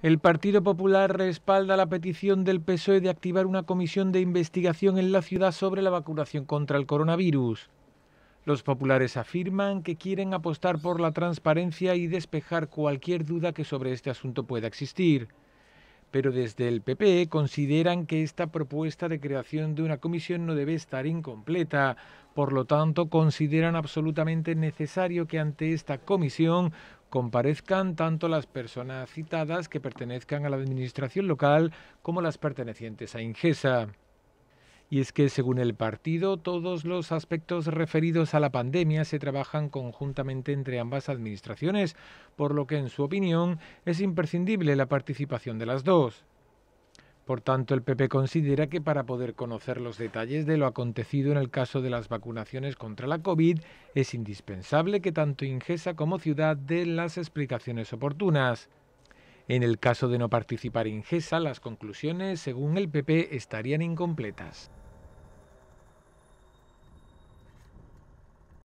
El Partido Popular respalda la petición del PSOE de activar una comisión de investigación en la ciudad sobre la vacunación contra el coronavirus. Los populares afirman que quieren apostar por la transparencia y despejar cualquier duda que sobre este asunto pueda existir pero desde el PP consideran que esta propuesta de creación de una comisión no debe estar incompleta. Por lo tanto, consideran absolutamente necesario que ante esta comisión comparezcan tanto las personas citadas que pertenezcan a la administración local como las pertenecientes a Ingesa. Y es que, según el partido, todos los aspectos referidos a la pandemia se trabajan conjuntamente entre ambas administraciones, por lo que, en su opinión, es imprescindible la participación de las dos. Por tanto, el PP considera que para poder conocer los detalles de lo acontecido en el caso de las vacunaciones contra la COVID, es indispensable que tanto Ingesa como Ciudad den las explicaciones oportunas. En el caso de no participar Ingesa, las conclusiones, según el PP, estarían incompletas.